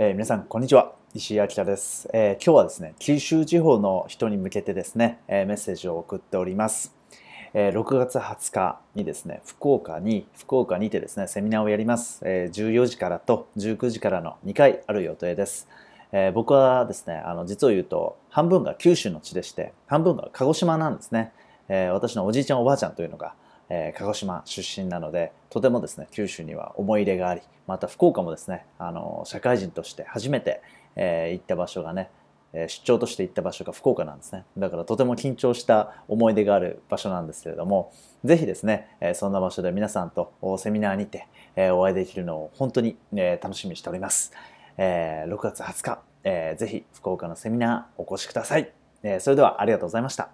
えー、皆さん、こんにちは。石井明です、えー、今日はですね、九州地方の人に向けてですね、えー、メッセージを送っております。え6月20日にですね、福岡に、福岡にてですね、セミナーをやります。え14時からと19時からの2回ある予定です。え僕はですね、あの、実を言うと、半分が九州の地でして、半分が鹿児島なんですね。え私のおじいちゃんおばあちゃんというのが、えー、鹿児島出身なのでとてもですね九州には思い入れがありまた福岡もですねあの社会人として初めて、えー、行った場所がね出張として行った場所が福岡なんですねだからとても緊張した思い出がある場所なんですけれども是非ですねそんな場所で皆さんとセミナーにてお会いできるのを本当に楽しみにしております6月20日是非福岡のセミナーお越しくださいそれではありがとうございました